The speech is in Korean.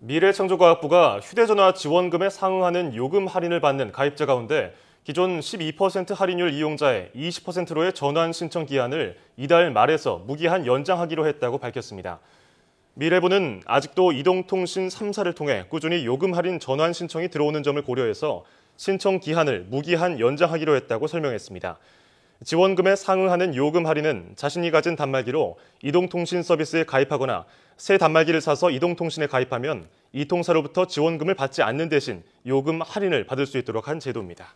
미래창조과학부가 휴대전화 지원금에 상응하는 요금 할인을 받는 가입자 가운데 기존 12% 할인율 이용자의 20%로의 전환 신청 기한을 이달 말에서 무기한 연장하기로 했다고 밝혔습니다. 미래부는 아직도 이동통신 3사를 통해 꾸준히 요금 할인 전환 신청이 들어오는 점을 고려해서 신청 기한을 무기한 연장하기로 했다고 설명했습니다. 지원금에 상응하는 요금 할인은 자신이 가진 단말기로 이동통신 서비스에 가입하거나 새 단말기를 사서 이동통신에 가입하면 이통사로부터 지원금을 받지 않는 대신 요금 할인을 받을 수 있도록 한 제도입니다.